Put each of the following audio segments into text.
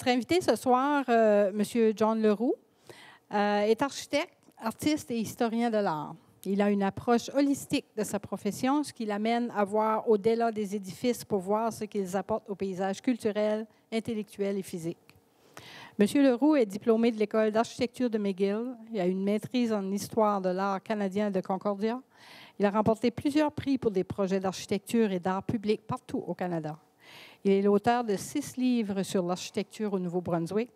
Notre invité ce soir, euh, Monsieur M. John Leroux, euh, est architecte, artiste et historien de l'art. Il a une approche holistique de sa profession, ce qui l'amène à voir au-delà des édifices pour voir ce qu'ils apportent au paysage culturel, intellectuel et physique. Monsieur Leroux est diplômé de l'École d'architecture de McGill. Il a une maîtrise en histoire de l'art canadien de Concordia. Il a remporté plusieurs prix pour des projets d'architecture et d'art public partout au Canada. Il est l'auteur de six livres sur l'architecture au Nouveau-Brunswick.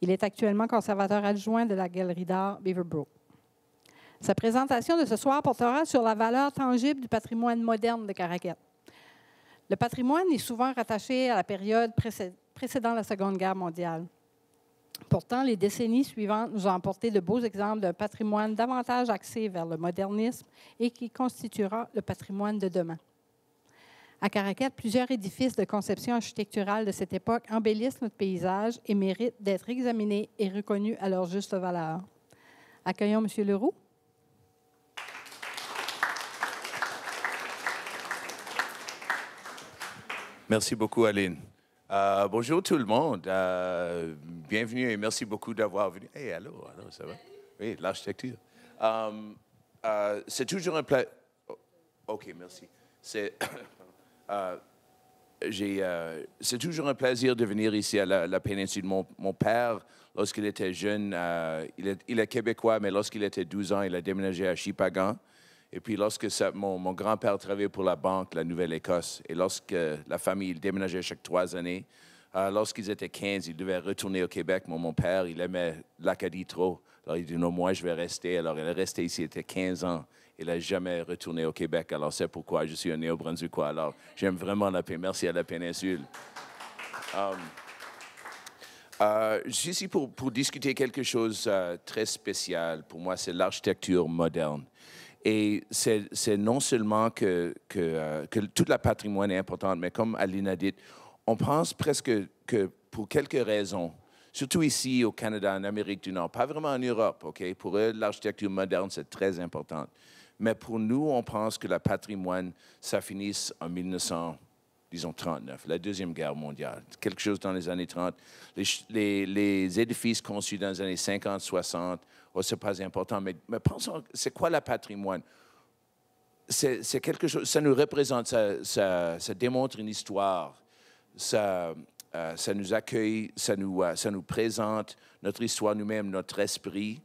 Il est actuellement conservateur adjoint de la Galerie d'art Beaverbrook. Sa présentation de ce soir portera sur la valeur tangible du patrimoine moderne de Caraquet. Le patrimoine est souvent rattaché à la période précédant la Seconde Guerre mondiale. Pourtant, les décennies suivantes nous ont apporté de beaux exemples d'un patrimoine davantage axé vers le modernisme et qui constituera le patrimoine de demain. À Caracat, plusieurs édifices de conception architecturale de cette époque embellissent notre paysage et méritent d'être examinés et reconnus à leur juste valeur. Accueillons M. Leroux. Merci beaucoup, Aline. Euh, bonjour tout le monde. Euh, bienvenue et merci beaucoup d'avoir venu. Hey, allô, allô, ça va? Oui, l'architecture. Euh, c'est toujours un plaisir... Oh, OK, merci. C'est. Euh, euh, c'est toujours un plaisir de venir ici à la, péninsule. Mon, mon père, lorsqu'il était jeune, euh, il, est, québécois, mais lorsqu'il était 12 ans, il a déménagé à Chipagan. Et puis, lorsque ça, mon, grand-père travaillait pour la banque, la Nouvelle-Écosse, et lorsque la famille déménageait chaque trois années, lorsqu'ils étaient 15, ils devaient retourner au Québec. Mon, mon père, il aimait l'Acadie trop. Alors, il dit non, moi, je vais rester. Alors, il est resté ici, il était 15 ans il n'a jamais retourné au Québec. Alors, c'est pourquoi je suis un néo-brunswickois. Alors, j'aime vraiment la paix. Merci à la péninsule. Um, euh, je suis ici pour, pour discuter quelque chose de euh, très spécial. Pour moi, c'est l'architecture moderne. Et c'est non seulement que, que, euh, le que toute la patrimoine est importante, mais comme Alina dit, on pense presque que pour quelques raisons, surtout ici au Canada, en Amérique du Nord, pas vraiment en Europe, OK? Pour eux, l'architecture moderne, c'est très importante. Mais pour nous, on pense que le patrimoine, ça finisse en 1939, la Deuxième Guerre mondiale. Quelque chose dans les années 30. Les, les, les édifices conçus dans les années 50, 60, ce n'est pas important. Mais, mais pensons, c'est quoi le patrimoine? C'est quelque chose, ça nous représente, ça, ça, ça démontre une histoire, ça, euh, ça nous accueille, ça nous, euh, ça nous présente notre histoire nous-mêmes, notre esprit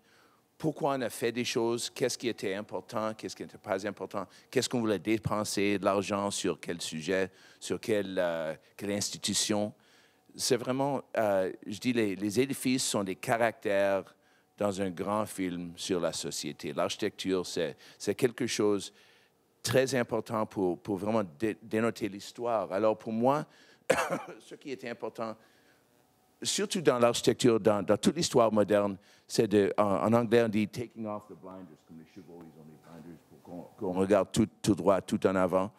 pourquoi on a fait des choses, qu'est-ce qui était important, qu'est-ce qui n'était pas important, qu'est-ce qu'on voulait dépenser de l'argent sur quel sujet, sur quelle, euh, institution. C'est vraiment, euh, je dis, les, édifices sont des caractères dans un grand film sur la société. L'architecture, c'est quelque chose très important pour, vraiment dénoter l'histoire. Alors pour moi, ce qui était important, surtout dans l'architecture, dans, toute l'histoire moderne, c'est de, en, anglais, on dit taking off the blinders, comme les chevaux, ils ont les blinders pour qu'on regarde tout, droit, tout en avant.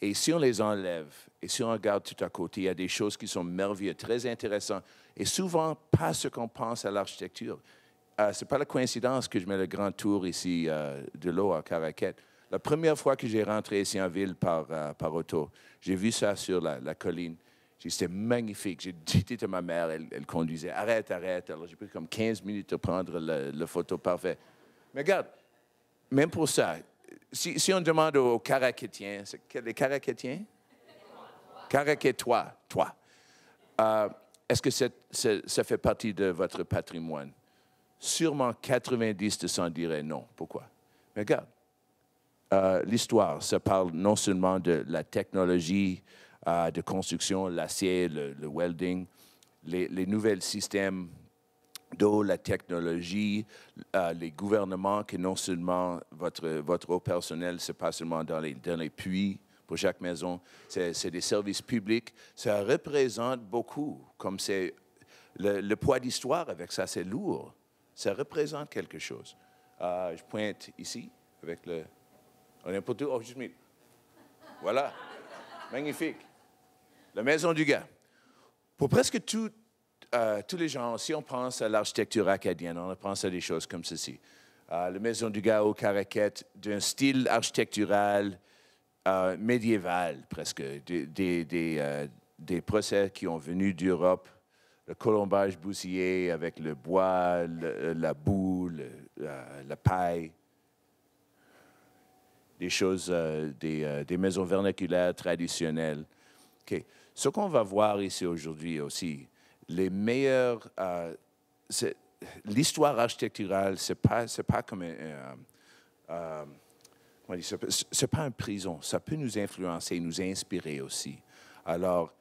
Et si on les enlève, et si on regarde tout à côté, il y a des choses qui sont merveilleuses, très intéressantes, et souvent pas ce qu'on pense à l'architecture. Euh, ce n'est pas la coïncidence que je mets le grand tour ici euh, de l'eau à Caraquette. La première fois que j'ai rentré ici en ville par, euh, par auto, j'ai vu ça sur la colline c'est magnifique. J'ai dit à ma mère, elle, conduisait, arrête, arrête. Alors j'ai pris comme 15 minutes pour prendre la, photo parfaite. Mais regarde, même pour ça, si, on demande aux Caraquetiens, les Caraquetiens? Caraquetois, toi. Euh, est-ce que ça fait partie de votre patrimoine? Sûrement 90 de 100 diraient non. Pourquoi? Mais regarde, euh, l'histoire, ça parle non seulement de la technologie, de construction, l'acier, le, welding, les, les nouveaux systèmes d'eau, la technologie, euh, les gouvernements, que non seulement votre, votre eau personnelle, ce pas seulement dans les, dans les puits pour chaque maison, c'est des services publics. Ça représente beaucoup, comme c'est le, le, poids d'histoire avec ça, c'est lourd. Ça représente quelque chose. Euh, je pointe ici avec le... On est pour tout. Oh, juste Voilà. Magnifique la maison du gars. Pour presque euh, tous les gens, si on pense à l'architecture acadienne, on pense à des choses comme ceci. Euh, la maison du gars au caraquette, d'un style architectural euh, médiéval presque, des, procès qui ont venu d'Europe, le colombage bousillé avec le bois, la boue, la, paille, des choses, des, maisons vernaculaires traditionnelles. ok ce qu'on va voir ici aujourd'hui aussi, les meilleurs... Euh, l'histoire architecturale, ce n'est pas, pas comme... Euh, euh, c'est pas une prison, ça peut nous influencer, nous inspirer aussi. Alors,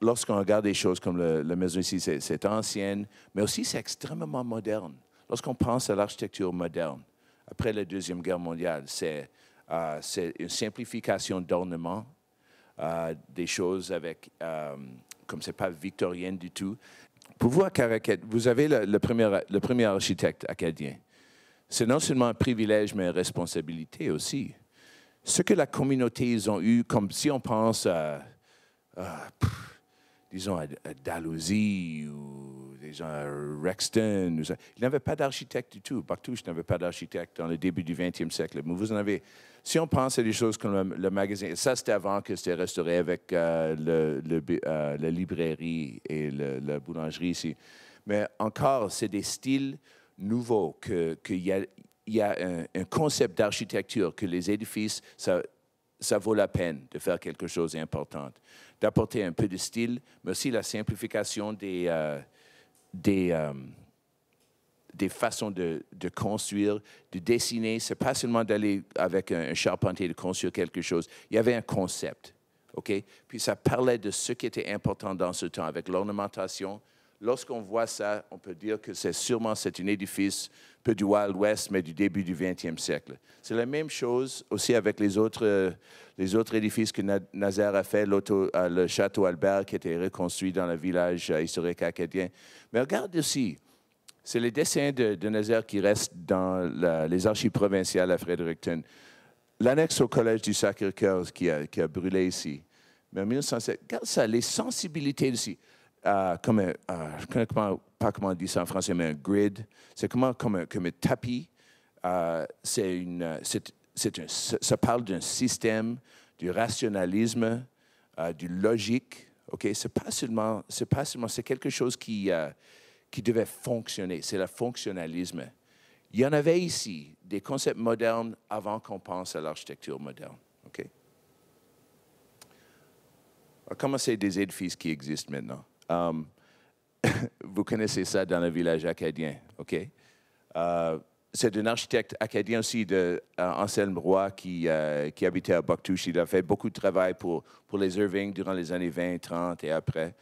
lorsqu'on regarde des choses comme la maison ici, c'est ancienne, mais aussi c'est extrêmement moderne. Lorsqu'on pense à l'architecture moderne, après la Deuxième Guerre mondiale, c'est euh, une simplification d'ornement. Euh, des choses avec, euh, comme c'est pas victorienne du tout. Pour vous, vous avez le, premier, le premier architecte acadien. C'est non seulement un privilège, mais une responsabilité aussi. Ce que la communauté, ils ont eu, comme si on pense à, disons, à, à Dalhousie ou gens euh, Rexton. Il n'avait pas d'architecte du tout. Bartouche n'avait pas d'architecte dans le début du 20e siècle. Mais vous en avez. Si on pense à des choses comme le, magasin, magazine, ça c'était avant que c'était restauré avec euh, le, euh, la librairie et la boulangerie ici. Mais encore, c'est des styles nouveaux qu'il que y a, y a un, concept d'architecture, que les édifices, ça, ça vaut la peine de faire quelque chose d'important, d'apporter un peu de style, mais aussi la simplification des, des, euh, des façons de, construire, de dessiner. C'est pas seulement d'aller avec un, un charpentier de construire quelque chose. Il y avait un concept, OK? Puis ça parlait de ce qui était important dans ce temps avec l'ornementation. Lorsqu'on voit ça, on peut dire que c'est sûrement c'est un édifice peu du Wild West, mais du début du 20e siècle. C'est la même chose aussi avec les autres, euh, les autres édifices que Nazaire a fait, euh, le château Albert qui a été reconstruit dans le village euh, historique acadien. Mais regarde aussi, c'est les dessins de, Nazaire qui restent dans les archives provinciales à Fredericton. L'annexe au collège du Sacré-Cœur qui a, qui a brûlé ici. Mais en 1907, regarde ça, les sensibilités ici. Euh, comme un, euh, pas comment on dit ça en français, mais un grid. C'est comme un, tapis. Euh, c'est une, c'est, c'est un, ça parle d'un système, du rationalisme, du logique. OK? C'est pas seulement, c'est pas seulement, c'est quelque chose qui, qui devait fonctionner. C'est le fonctionnalisme. Il y en avait ici des concepts modernes avant qu'on pense à l'architecture moderne. OK? On des édifices qui existent maintenant. Um, vous connaissez ça dans le village acadien, OK? Euh, c'est un architecte acadien aussi, de, euh, Anselme Roy, qui, euh, habitait à Bactouche. Il a fait beaucoup de travail pour, les Irving durant les années 20, 30 et après.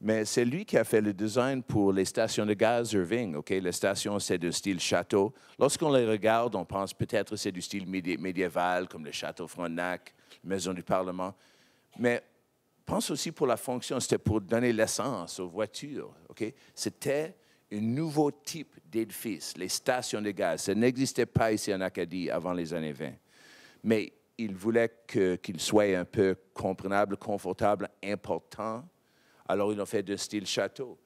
Mais c'est lui qui a fait le design pour les stations de gaz Irving. OK? Les stations, c'est de style château. Lorsqu'on les regarde, on pense peut-être c'est du style médiéval, comme le château Frontenac, maison du Parlement. Mais pense aussi pour la fonction, c'était pour donner l'essence aux voitures. ok C'était un nouveau type d'édifice, les stations de gaz. Ça n'existait pas ici en Acadie avant les années 20. Mais il voulait qu'il soit un peu comprenable, confortable, important. Alors, ils ont fait de style château.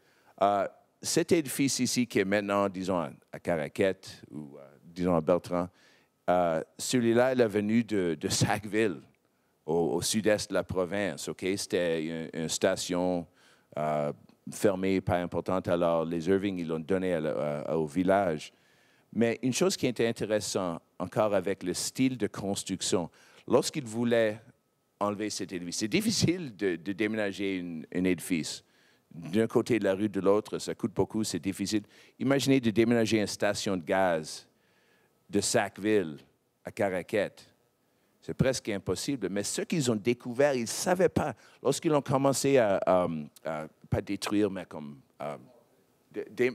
Euh, cet édifice ici, qui est maintenant, disons, à Caraquette ou, euh, disons, à Bertrand, euh, celui-là est venu de, de Sackville au, sud-est de la province. Ok, C'était une, station euh, fermée, pas importante. Alors, les Irving, ils l'ont donné au village. Mais une chose qui était intéressante encore avec le style de construction, lorsqu'ils voulaient enlever cet édifice, c'est difficile de, déménager un édifice. D'un côté de la rue, de l'autre, ça coûte beaucoup, c'est difficile. Imaginez de déménager une station de gaz de Sackville à Caraquette. C'est presque impossible. Mais ce qu'ils ont découvert, ils ne savaient pas. Lorsqu'ils ont commencé à, pas détruire, mais comme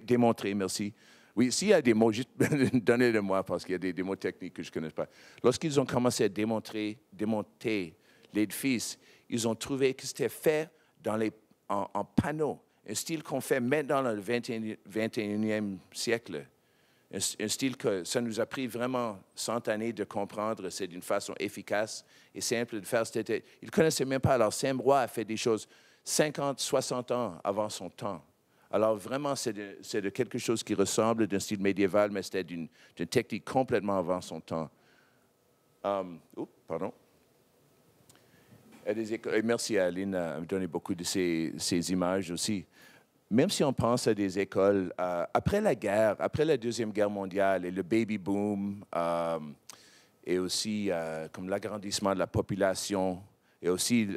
démontrer, merci. Oui, s'il y a des mots, donnez-les-moi parce qu'il y a des, mots techniques que je ne connais pas. Lorsqu'ils ont commencé à démontrer, démonter l'édifice, ils ont trouvé que c'était fait dans les, en, panneaux, un style qu'on fait maintenant dans le 21e siècle un, style que ça nous a pris vraiment cent années de comprendre. C'est d'une façon efficace et simple de faire. C'était, ils ne connaissaient même pas. Alors, saint Roy a fait des choses 50, 60 ans avant son temps. Alors, vraiment, c'est de, quelque chose qui ressemble d'un style médiéval, mais c'était d'une, technique complètement avant son temps. Hum, pardon. Et merci à Aline de me donner beaucoup de ces images aussi même si on pense à des écoles, euh, après la guerre, après la Deuxième Guerre mondiale et le baby boom, euh, et aussi euh, comme l'agrandissement de la population, et aussi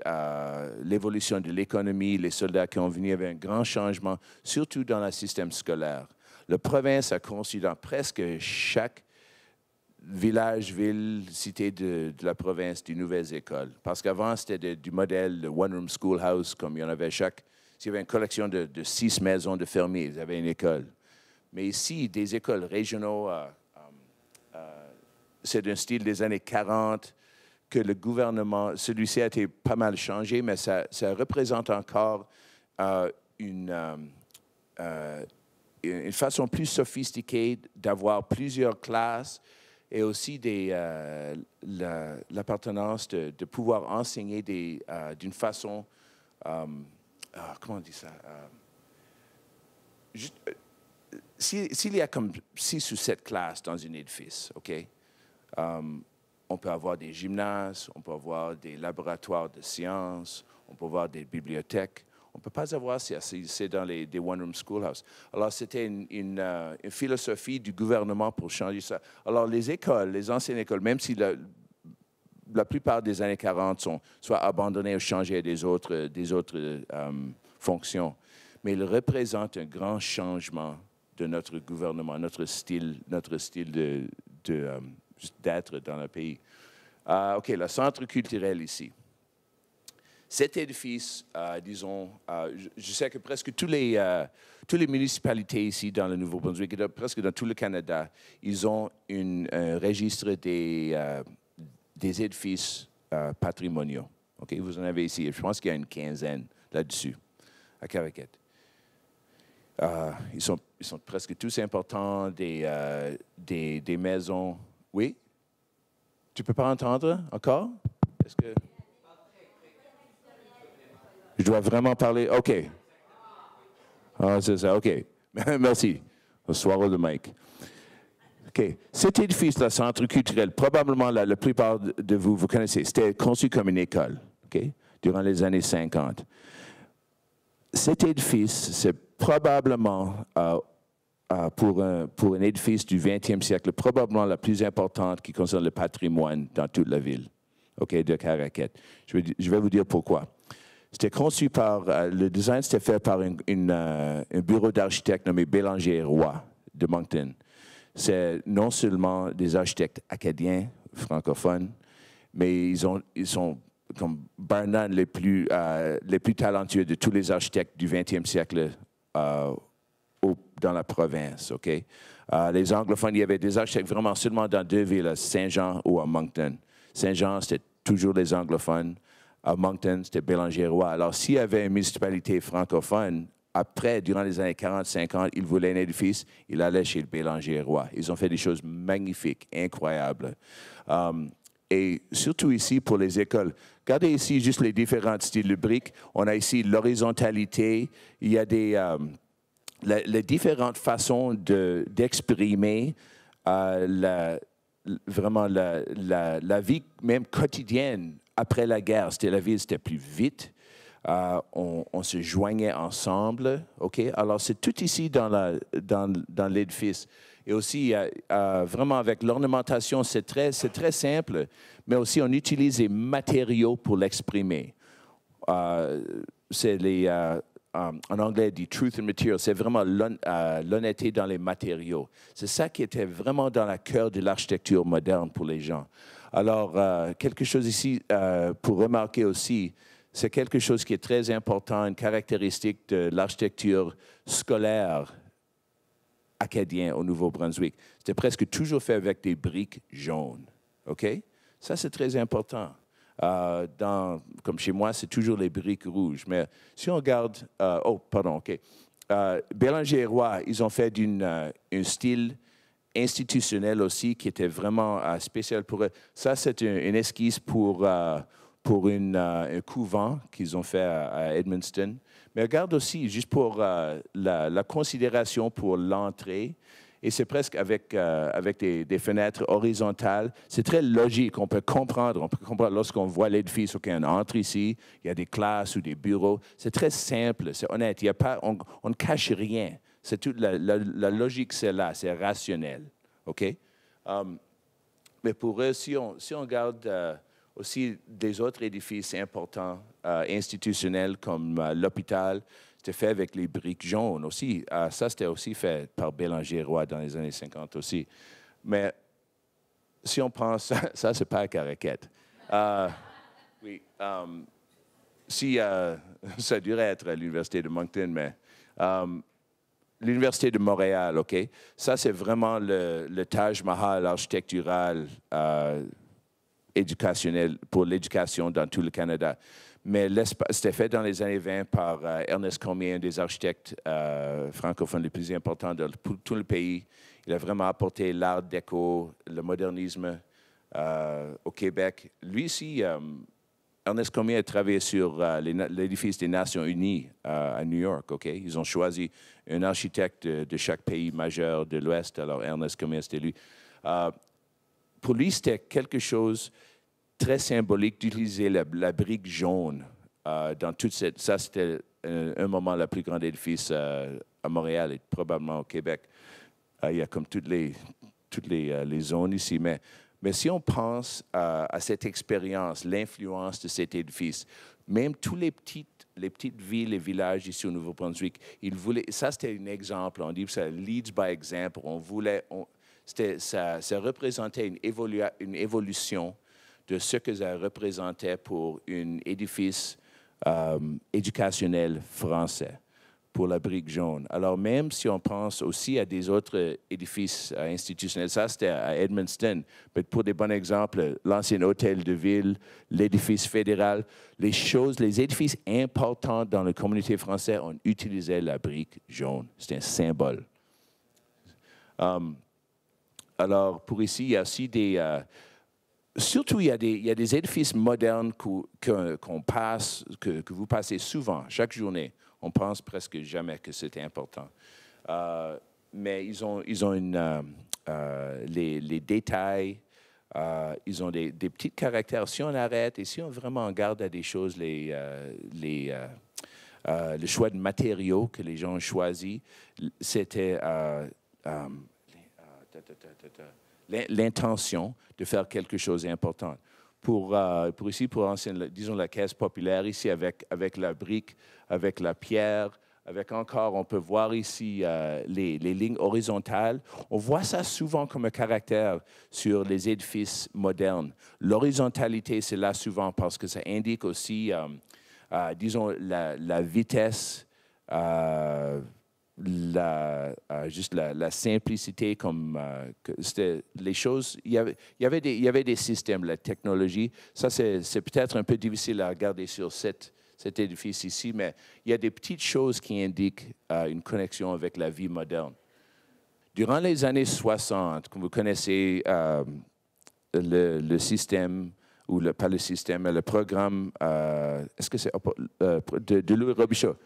l'évolution de l'économie, les soldats qui ont venu avec un grand changement, surtout dans le système scolaire. La province a conçu dans presque chaque village, ville, cité de, la province, des nouvelles écoles. Parce qu'avant, c'était du modèle de One Room Schoolhouse, comme il y en avait chaque s'il y avait une collection de, six maisons de fermiers, ils avaient une école. Mais ici, des écoles régionaux, euh, euh, euh, c'est d'un style des années 40 que le gouvernement, celui-ci a été pas mal changé, mais ça, représente encore une, façon plus sophistiquée d'avoir plusieurs classes et aussi des, l'appartenance de, pouvoir enseigner d'une façon ah, comment on dit ça euh, euh, S'il si, y a comme six ou sept classes dans un édifice, OK euh, On peut avoir des gymnases, on peut avoir des laboratoires de sciences, on peut avoir des bibliothèques. On ne peut pas avoir, c'est dans les one-room schoolhouses. Alors, c'était une, philosophie du gouvernement pour changer ça. Alors, les écoles, les anciennes écoles, même si le, la plupart des années 40 sont soit abandonnés ou changés des autres, euh, des autres euh, fonctions. Mais ils représentent un grand changement de notre gouvernement, notre style, notre style de, euh, d'être dans le pays. Ah, OK, le centre culturel ici. Cet édifice, disons, je, sais que presque tous les, toutes les municipalités ici dans le Nouveau-Brunswick, presque dans tout le Canada, ils ont une, un registre des des édifices euh, patrimoniaux. OK, vous en avez ici. Je pense qu'il y a une quinzaine là-dessus, à Caracat. Euh, ils, sont, ils sont presque tous importants, euh, des, des, maisons. Oui? Tu peux pas entendre encore? Est-ce que. Je dois vraiment parler. OK. Ah, c'est ça. OK. Merci. Au soir, le mic. Cet édifice le centre culturel, probablement la plupart de vous, vous connaissez, c'était conçu comme une école durant les années 50. Cet édifice, c'est probablement, euh, euh, pour, un, édifice du 20e siècle, probablement la plus importante qui concerne le patrimoine dans toute la ville de Caracette. Je, vais, vous dire pourquoi. C'était conçu par, euh, le design c'était fait par un bureau d'architecte nommé Bélanger Roy de Moncton c'est non seulement des architectes acadiens francophones, mais ils, sont comme Bernard les plus, euh, les plus talentueux de tous les architectes du 20e siècle euh, dans la province. OK? Euh, les anglophones, il y avait des architectes vraiment seulement dans deux villes, Saint-Jean ou à Moncton. Saint-Jean, c'était toujours les anglophones. À Moncton, c'était Bélangérois. Alors, s'il y avait une municipalité francophone après, durant les années 40, 50, il voulait un édifice, Il allait chez le Bélanger Roy. Ils ont fait des choses magnifiques, incroyables. Hum, et surtout ici pour les écoles. Regardez ici juste les différents styles de briques. On a ici l'horizontalité, il y a des, hum, les différentes façons d'exprimer de, euh, vraiment la, la, la, vie même quotidienne après la guerre. C'était la ville, c'était plus vite, euh, on, se joignait ensemble. OK? Alors, c'est tout ici dans, dans, l'édifice. Et aussi, euh, euh, vraiment avec l'ornementation, c'est très, c'est très simple, mais aussi on utilise les matériaux pour l'exprimer. c'est les, en anglais, dit truth and material, c'est vraiment l'honnêteté dans les matériaux. C'est ça qui était vraiment dans le cœur de l'architecture moderne pour les gens. Alors, quelque chose ici pour remarquer aussi, c'est quelque chose qui est très important, une caractéristique de l'architecture scolaire acadienne au Nouveau-Brunswick. C'était presque toujours fait avec des briques jaunes. OK? Ça, c'est très important. Euh, comme chez moi, c'est toujours les briques rouges. Mais si on regarde. Euh, oh, pardon, OK. Euh, Bélanger et Roy, ils ont fait un style institutionnel aussi qui était vraiment spécial pour eux. Ça, c'est une esquisse pour pour une, euh, un couvent qu'ils ont fait à, à, Mais regarde aussi, juste pour euh, la, considération pour l'entrée, et c'est presque avec, euh, avec des, fenêtres horizontales. C'est très logique, on peut comprendre. On peut comprendre lorsqu'on voit l'édifice, on entre ici, il y a des classes ou des bureaux. C'est très simple, c'est honnête. Il y a pas, on, ne cache rien. C'est toute la, logique, c'est là, c'est rationnel. OK? mais pour eux, si on, si on regarde aussi des autres édifices importants euh, institutionnels comme euh, l'hôpital. C'était fait avec les briques jaunes aussi. Ah, ça, c'était aussi fait par Bélanger Roy dans les années 50 aussi. Mais si on prend ça, c'est pas à Caraquette. Euh, oui. Um, si ça dû être à l'Université de Moncton, mais um, l'Université de Montréal, OK? Ça, c'est vraiment le, Taj Mahal architectural Éducationnel pour l'éducation dans tout le Canada. Mais c'était fait dans les années 20 par euh, Ernest Cormier, un des architectes euh, francophones les plus importants de tout le pays. Il a vraiment apporté l'art déco, le modernisme euh, au Québec. Lui aussi, Ernest Cormier a travaillé sur l'édifice des Nations Unies à New York. OK? Ils ont choisi un architecte de, chaque pays majeur de l'Ouest. Alors, Ernest Cormier, c'était lui. pour lui, c'était quelque chose très symbolique d'utiliser la, brique jaune euh, dans toute cette... Ça, c'était un, moment la plus grande édifice euh, à Montréal et probablement au Québec. Euh, il y a comme toutes les, toutes les, les zones ici, mais... Mais si on pense à, cette expérience, l'influence de cet édifice, même tous les petites, les petites villes et villages ici au Nouveau-Brunswick, ça c'était un exemple, on dit ça leads by example, on voulait, ça, représentait une, une évolution de ce que ça représentait pour un édifice euh, éducationnel français, pour la brique jaune. Alors même si on pense aussi à des autres édifices institutionnels, ça c'était à Edmundston, mais pour des bons exemples, l'ancien hôtel de ville, l'édifice fédéral, les choses, les édifices importants dans la communauté française, on utilisait la brique jaune. C'est un symbole. Euh, alors, pour ici, il y a aussi des, euh, surtout, il y a des, édifices modernes qu'on passe, que, vous passez souvent, chaque journée. On pense presque jamais que c'était important. Euh, mais ils ont, euh, euh, les, détails, ils ont des, petits caractères. Si on arrête et si on vraiment garde à des choses, les, le choix de matériaux que les gens ont choisi, c'était l'intention de faire quelque chose d'important. Pour, euh, pour ici, pour disons la caisse populaire, ici avec, avec la brique, avec la pierre, avec encore, on peut voir ici euh, les, lignes horizontales. On voit ça souvent comme un caractère sur les édifices modernes. L'horizontalité, c'est là souvent parce que ça indique aussi, euh, disons, la vitesse la, euh, juste la, simplicité comme euh, les choses. Il y, avait, il, y avait des, il y avait des systèmes, la technologie. Ça, c'est peut-être un peu difficile à regarder sur cette, cet édifice ici, mais il y a des petites choses qui indiquent euh, une connexion avec la vie moderne. Durant les années 60, comme vous connaissez le, le, système ou le, pas le système, mais le programme, est-ce que c'est de, de Louis Robichaud,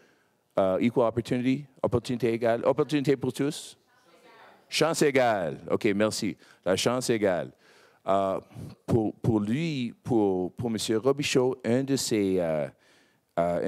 euh, equal opportunity, opportunité égale, opportunité pour tous. Chance égale. OK, merci. La chance égale. Euh, pour, lui, pour, pour M. Robichaud, une euh,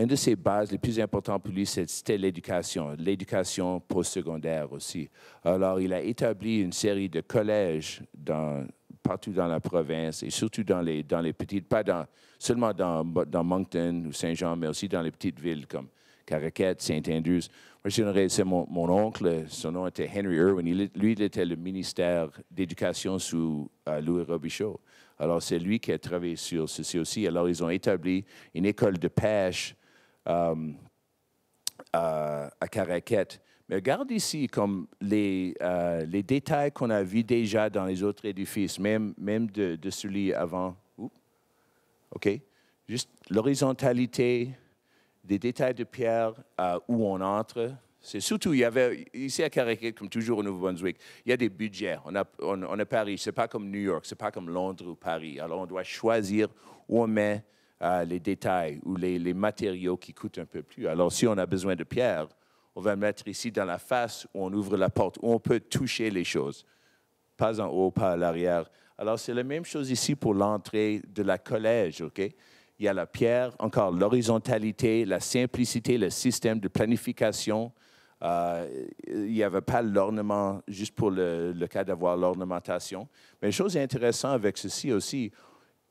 de ses, bases les plus importantes pour lui, c'était l'éducation, l'éducation postsecondaire aussi. Alors, il a établi une série de collèges dans, partout dans la province et surtout dans les, dans les petites, pas dans, seulement dans, dans Moncton ou Saint-Jean, mais aussi dans les petites villes comme Caraquette, Saint-Andrews. Moi, j'ai mon, oncle, son nom était Henry Irwin. lui, il était le ministère d'Éducation sous euh, Louis Robichaud. Alors, c'est lui qui a travaillé sur ceci aussi. Alors, ils ont établi une école de pêche euh, euh, à, à Mais regarde ici comme les, détails qu'on a vus déjà dans les autres édifices, même, même de, de celui avant. OK? Juste l'horizontalité, des détails de pierre euh, où on entre. C'est surtout, il y avait, ici à Carrequet, comme toujours au Nouveau-Brunswick, il y a des budgets. On a, on, a Paris, c'est pas comme New York, c'est pas comme Londres ou Paris. Alors, on doit choisir où on met euh, les détails ou les, les, matériaux qui coûtent un peu plus. Alors, si on a besoin de pierre, on va mettre ici dans la face où on ouvre la porte, où on peut toucher les choses. Pas en haut, pas à l'arrière. Alors, c'est la même chose ici pour l'entrée de la collège, OK? il y a la pierre, encore l'horizontalité, la simplicité, le système de planification. Euh, il n'y avait pas l'ornement juste pour le, cas d'avoir l'ornementation. Mais chose intéressante avec ceci aussi,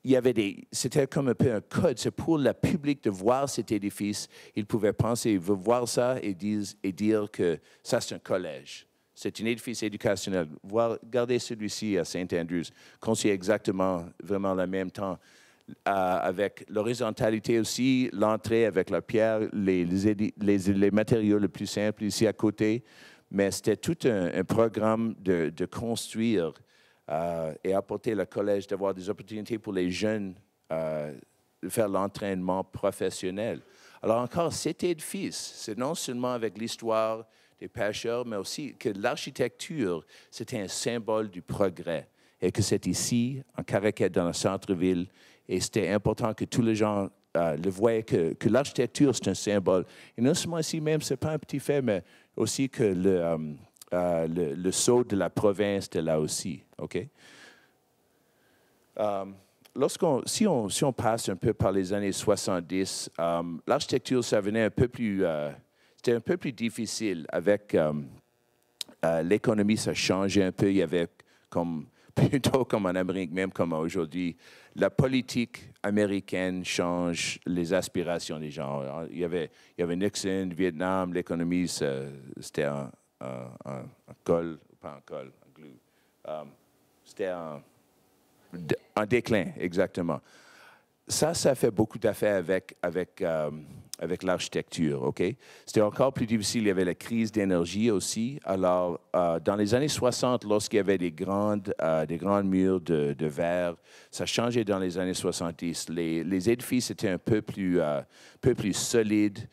il y avait des, c'était comme un peu un code, c'est pour le public de voir cet édifice. Ils pouvaient penser, ils veulent voir ça et, et dire que ça c'est un collège. C'est un édifice éducationnel. Voir, regardez celui-ci à Saint-Andrews, conçu exactement, vraiment le même temps avec l'horizontalité aussi, l'entrée avec la pierre, les, les, matériaux les plus simples ici à côté. Mais c'était tout un, programme de, construire euh, et apporter le collège d'avoir des opportunités pour les jeunes euh, de faire l'entraînement professionnel. Alors encore, cet édifice, c'est non seulement avec l'histoire des pêcheurs, mais aussi que l'architecture, c'était un symbole du progrès et que c'est ici, en Caracat, dans le centre-ville, et c'était important que tous les gens euh, le voient, que, l'architecture, c'est un symbole. Et non seulement ici même, ce n'est pas un petit fait, mais aussi que le, euh, euh, saut le, de la province était là aussi. OK? lorsqu'on, si, on, passe un peu par les années 70, l'architecture, ça venait un peu plus, c'était un peu plus difficile avec l'économie, ça changeait un peu. Il y avait comme plutôt comme en Amérique même comme aujourd'hui, la politique américaine change les aspirations des gens. Il y avait, il y avait Nixon, Vietnam, l'économie, c'était un, col, pas un col, glue. Um, c'était un, déclin, exactement. Ça, ça fait beaucoup d'affaires avec, avec um, avec l'architecture, OK? C'était encore plus difficile, il y avait la crise d'énergie aussi. Alors, euh, dans les années 60, lorsqu'il y avait des grandes, euh, des grandes murs de, verre, ça changeait dans les années 70. Les, édifices étaient un peu plus, euh, peu plus solides,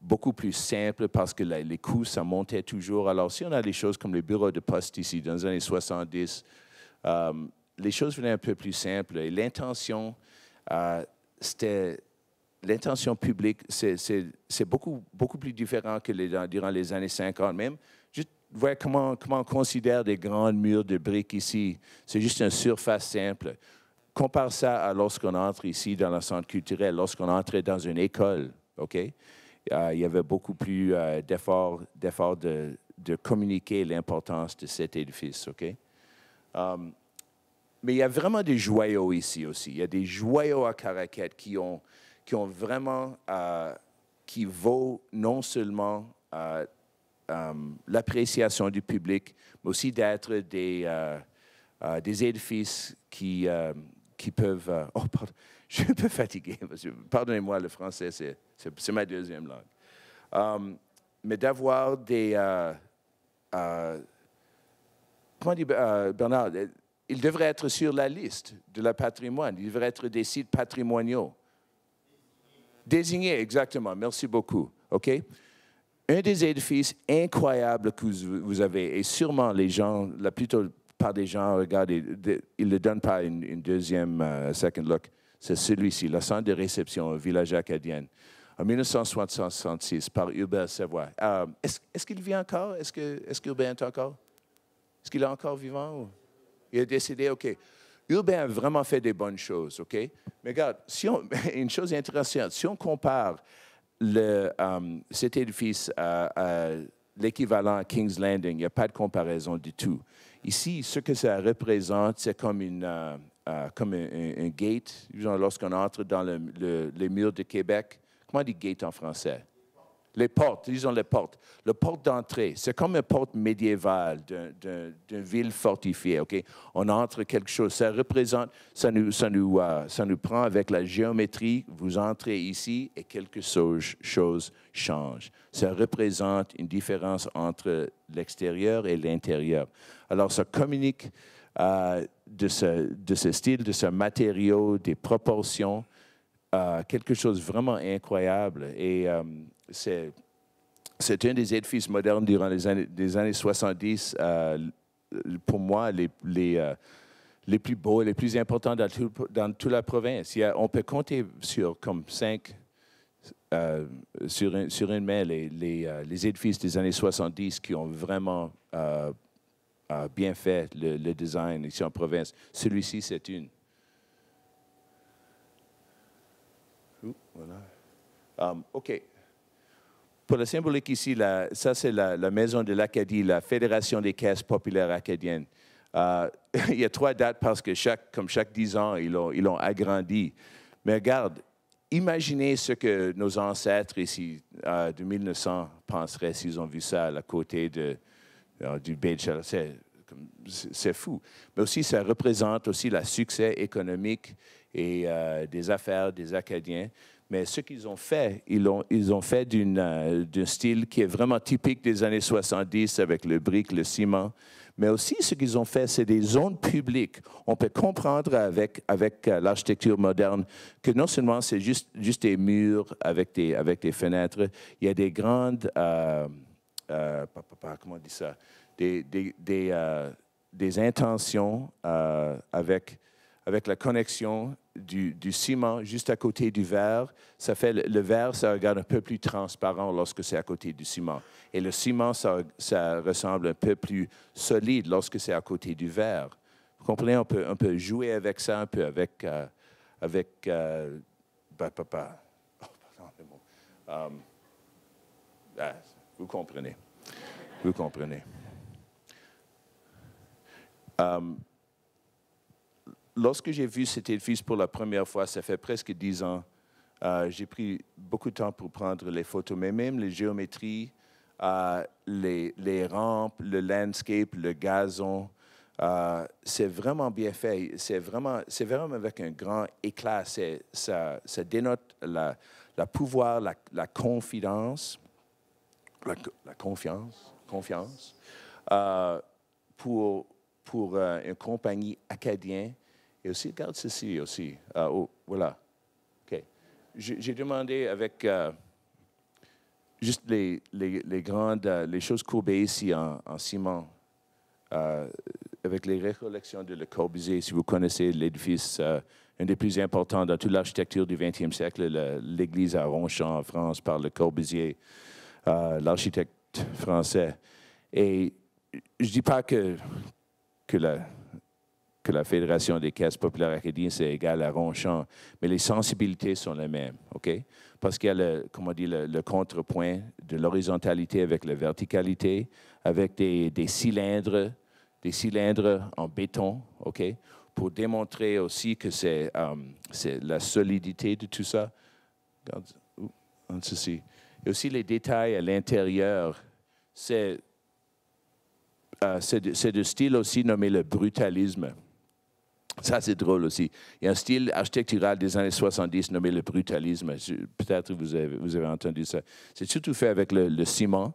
beaucoup plus simples parce que les coûts, ça montait toujours. Alors, si on a des choses comme les bureaux de poste ici, dans les années 70, les choses venaient un peu plus simples et l'intention, c'était l'intention publique, c'est beaucoup, beaucoup plus différent que les, durant les années 50 même. Juste voir comment, on considère des grands murs de briques ici. C'est juste une surface simple. Compare ça à lorsqu'on entre ici dans le centre culturel, lorsqu'on entrait dans une école, OK? Euh, il y avait beaucoup plus euh, d'efforts de, communiquer l'importance de cet édifice, OK? Euh, mais il y a vraiment des joyaux ici aussi. Il y a des joyaux à Caracat qui ont, qui ont vraiment, euh, qui vaut non seulement euh, euh, l'appréciation du public, mais aussi d'être des, des édifices qui, qui peuvent... oh, pardon, je suis un peu fatigué, pardonnez-moi, le français, c'est ma deuxième langue. mais d'avoir des... comment dit Bernard il devrait être sur la liste de la patrimoine. Il devrait être des sites patrimoniaux. Désigné, exactement. Merci beaucoup. OK? Un des édifices incroyables que vous avez, et sûrement les gens, la plupart des gens, regardez, ils ne le donnent pas une, deuxième euh, second look. C'est celui-ci, la centre de réception au village acadien. En 1966, par Hubert Savoy. Euh, est-ce, qu'il vit encore? Est-ce, est qu'Hubert est encore? Est-ce qu'il est encore vivant? Ou? Il est décédé? OK. Urbain a vraiment fait des bonnes choses, OK? Mais regarde, si on, une chose intéressante, si on compare le, euh, cet édifice à, l'équivalent à King's Landing, il n'y a pas de comparaison du tout. Ici, ce que ça représente, c'est comme une... Euh, euh, comme un, gate, gate, lorsqu'on entre dans le, les murs de Québec. Comment on dit gate en français? Les portes, disons les portes. Le porte d'entrée, c'est comme une porte médiévale d'une ville fortifiée. Ok, On entre quelque chose. Ça représente, ça nous, ça nous, euh, ça nous prend avec la géométrie. Vous entrez ici et quelque chose change. Ça représente une différence entre l'extérieur et l'intérieur. Alors, ça communique euh, de, ce, de ce style, de ce matériau, des proportions. Euh, quelque chose vraiment incroyable. Et c'est, c'est un des édifices modernes durant les années, des années 70, euh, pour moi, les, euh, les, plus beaux et les plus importants dans, dans toute la province. on peut compter sur comme cinq, euh, sur, sur, une main, les, les, édifices des années 70 qui ont vraiment bien fait le, design ici en province. Celui-ci, c'est une. Um, OK pour la symbolique ici, ça c'est la, maison de l'Acadie, la Fédération des caisses populaires acadiennes. Euh, il y a trois dates parce que chaque, comme chaque dix ans, ils l'ont ils agrandi. Mais regarde, imaginez ce que nos ancêtres ici euh, de 1900 penseraient s'ils ont vu ça à côté de, euh, du baie C'est fou. Mais aussi, ça représente aussi le succès économique et des affaires des Acadiens. Mais ce qu'ils ont fait, ils ont, ils ont fait euh, d'un style qui est vraiment typique des années 70 avec le brique, le ciment. Mais aussi, ce qu'ils ont fait, c'est des zones publiques. On peut comprendre avec, avec euh, l'architecture moderne que non seulement c'est juste, juste des murs avec des, avec des fenêtres, il y a des grandes... Euh, comment on dit ça? Des, des, des, des intentions avec avec la connexion du, ciment juste à côté du verre. Ça fait le, verre, ça regarde un peu plus transparent lorsque c'est à côté du ciment. Et le ciment, ça, ressemble un peu plus solide lorsque c'est à côté du verre. Vous comprenez, on peut, jouer avec ça un peu, avec... avec vous comprenez. Vous comprenez. Um, lorsque j'ai vu cet édifice pour la première fois, ça fait presque dix ans, euh, j'ai pris beaucoup de temps pour prendre les photos, mais même les géométries, euh, les, rampes, le landscape, le gazon, euh, c'est vraiment bien fait. C'est vraiment, c'est vraiment avec un grand éclat. Ça, ça, dénote la, pouvoir, la, la confidence, la, confiance, confiance pour, pour une compagnie acadienne et aussi, regarde ceci aussi. Ah, oh, voilà. OK. J'ai demandé avec euh, juste les, les, grandes, les choses courbées ici en, ciment, euh, avec les récollections de Le Corbusier, si vous connaissez l'édifice, euh, un des plus importants dans toute l'architecture du 20e siècle, l'église à Ronchamp, en France, par Le Corbusier, l'architecte français. Et je ne dis pas que, que la, que la Fédération des caisses populaires acadiennes, c'est égal à Ronchamp. Mais les sensibilités sont les mêmes, OK? Parce qu'il y a, le, comment dire, le, contrepoint de l'horizontalité avec la verticalité, avec des, des, cylindres, des cylindres en béton, OK? Pour démontrer aussi que c'est, euh, la solidité de tout ça. Regarde, ceci. Et aussi les détails à l'intérieur, c'est... Euh, c'est de style aussi nommé le brutalisme. Ça, c'est drôle aussi. Il y a un style architectural des années 70 nommé le brutalisme. Peut-être vous avez, vous avez entendu ça. C'est surtout fait avec le, ciment,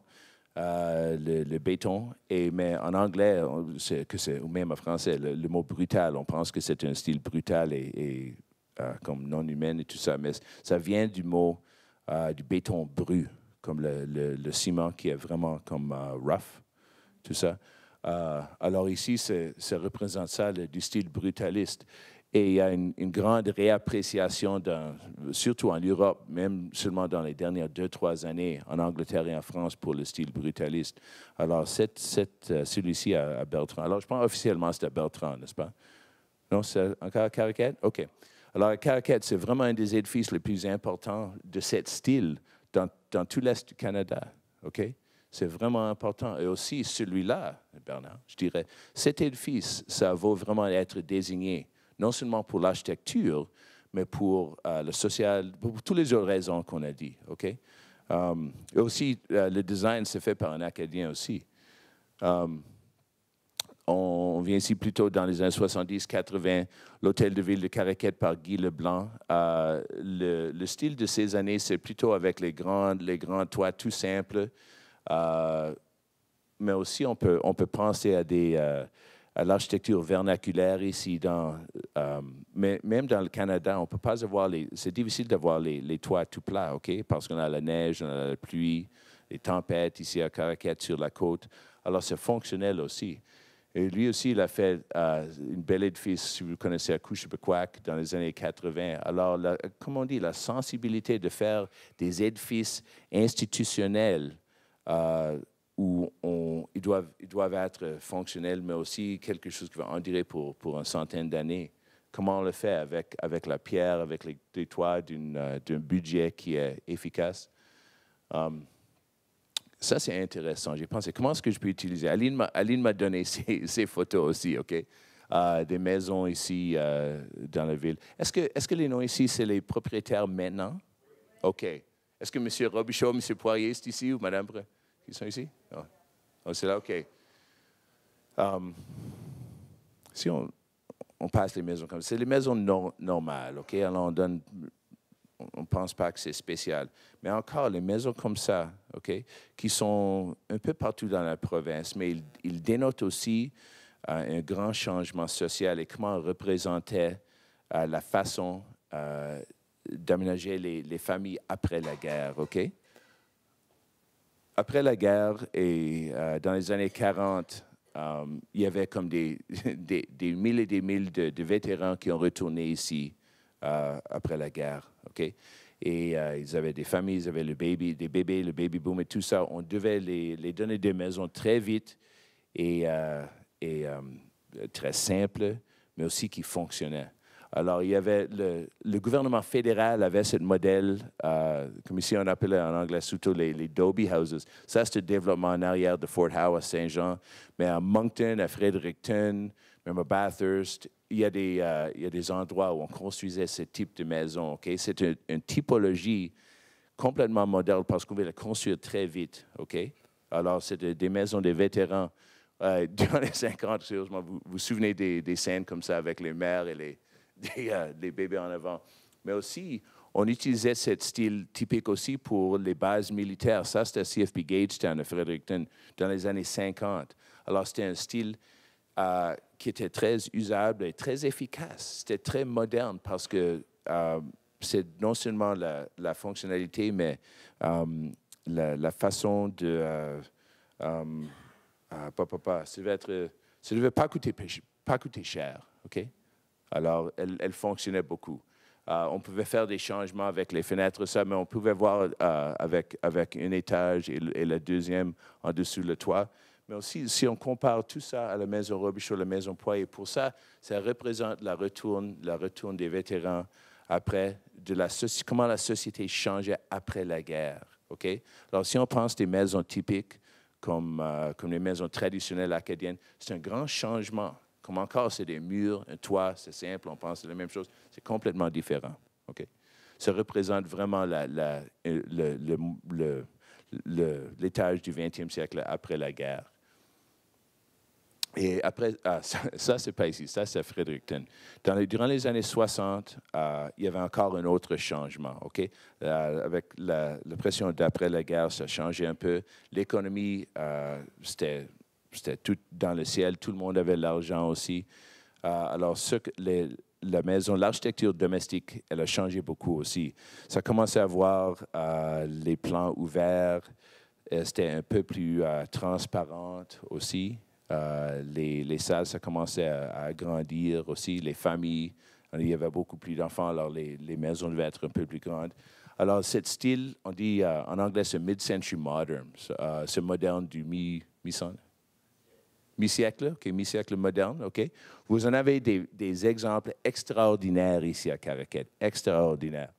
euh, le, béton, et, mais en anglais, on, que ou même en français, le, mot brutal, on pense que c'est un style brutal et, euh, comme non humain et tout ça, mais ça vient du mot euh, du béton brut, comme le, ciment qui est vraiment comme rough, tout ça. Euh, alors ici, ça représente ça du style brutaliste. Et il y a une, grande réappréciation, surtout en Europe, même seulement dans les dernières deux, trois années, en Angleterre et en France, pour le style brutaliste. Alors, euh, celui-ci à, Bertrand. Alors, je pense officiellement, c'est à Bertrand, n'est-ce pas? Non, c'est encore Caracat? OK. Alors, Caracat, c'est vraiment un des édifices les plus importants de ce style dans tout l'Est du Canada. OK? C'est vraiment important. Et aussi, celui-là, Bernard, je dirais, cet édifice, ça vaut vraiment être désigné, non seulement pour l'architecture, mais pour euh, le social, pour toutes les autres raisons qu'on a dit. OK? Euh, et aussi, euh, le design, c'est fait par un Acadien aussi. on, vient ici plutôt dans les années 70-80, l'hôtel de ville de Caraquette par Guy Leblanc. le, style de ces années, c'est plutôt avec les grandes, les grands toits tout simples, euh, mais aussi, on peut, penser euh, à, l'architecture vernaculaire ici, dans, euh, mais même dans le Canada, on peut pas avoir les, c'est difficile d'avoir les, toits tout plats, ok, parce qu'on a la neige, on a la pluie, les tempêtes ici à Caracat sur la côte. Alors c'est fonctionnel aussi. Et lui aussi, il a fait un une belle édifice, si vous connaissez, à dans les années 80. Alors, comment comme on dit, la sensibilité de faire des édifices institutionnels euh, où ils, doivent, être fonctionnels, mais aussi quelque chose qui va endurer pour, pour une centaine d'années. Comment on le fait avec, avec la pierre, avec les, toits euh, d'un budget qui est efficace? Euh, ça, c'est intéressant. J'ai pensé, comment est-ce que je peux utiliser? Aline m'a donné ces, photos aussi, OK? des maisons ici dans la ville. Est-ce que, est -ce que les noms ici, c'est les propriétaires maintenant? OK. Est-ce que M. Robichaud, M. Poirier est ici ou Mme qui Ils sont ici? Ah. Ah, c'est là, OK. Hum, si on, passe les maisons comme ça, c'est les maisons normales, OK? Alors, on donne... On ne pense pas que c'est spécial. Mais encore, les maisons comme ça, OK, qui sont un peu partout dans la province, mais ils, dénotent aussi euh, un grand changement social et comment on représentait euh, la façon euh, d'aménager les, familles après la guerre, OK? Après la guerre et euh, dans les années 40, euh, il y avait comme des, des, mille et des mille de, vétérans qui ont retourné ici euh, après la guerre, OK? Et ils avaient des familles, ils avaient le baby, des bébés, le baby boom et tout ça. On devait les, donner des maisons très vite et, et très simples, mais aussi qui fonctionnaient. Alors, il y avait le, gouvernement fédéral avait ce modèle, euh, comme ici on appelait en anglais surtout les, les Houses. Ça, c'est le développement en arrière de Fort Howe à Saint-Jean. Mais à Moncton, à Fredericton, même à Bathurst, il y, a des, euh, il y a des endroits où on construisait ce type de maison. C'est une, typologie complètement moderne parce qu'on veut la construire très vite. Alors, c'est des maisons des vétérans. Euh, durant les 50, sérieusement, vous vous souvenez des, des, scènes comme ça avec les maires et les, les euh, bébés en avant. Mais aussi, on utilisait ce style typique aussi pour les bases militaires. Ça, c'était CFP Gagetown à Fredericton dans les années 50. Alors, c'était un style euh, qui était très usable et très efficace. C'était très moderne parce que euh, c'est non seulement la, fonctionnalité, mais la, façon de... papa, ça ne devait, pas coûter, pas coûter cher, OK? Alors, elle, fonctionnait beaucoup. Euh, on pouvait faire des changements avec les fenêtres, ça, mais on pouvait voir euh, avec, un étage et, la le deuxième en dessous le toit. Mais aussi, si on compare tout ça à la maison Robichaud, la maison Poirier, pour ça, ça représente la retourne, la retourne des vétérans après, de la, comment la société changeait après la guerre. Alors, si on pense des maisons typiques, euh, comme les maisons traditionnelles acadiennes, c'est un grand changement comme encore, c'est des murs, un toit, c'est simple, on pense à la même chose. C'est complètement différent. OK? Ça représente vraiment la, euh, le, l'étage du 20e siècle après la guerre. Et après, ah, ça, c'est pas ici, ça, c'est à Fredericton. Dans les, durant les années 60, ah, il y avait encore un autre changement, OK? Ah, avec la, pression d'après la guerre, ça changeait un peu. L'économie, c'était c'était tout dans le ciel, tout le monde avait l'argent aussi. Euh, alors, ce la maison, l'architecture domestique, elle a changé beaucoup aussi. Ça commençait à voir euh, les plans ouverts, euh, c'était un peu plus transparent transparente aussi. Les, salles, ça commençait à, grandir aussi, les familles, il y avait beaucoup plus d'enfants, alors les, maisons devaient être un peu plus grandes. Alors, ce style, on dit en anglais, c'est mid-century modern, ce moderne du mi-century mi-siècle, okay, mi-siècle moderne, OK? Vous en avez des, exemples extraordinaires ici à Caracat, extraordinaires.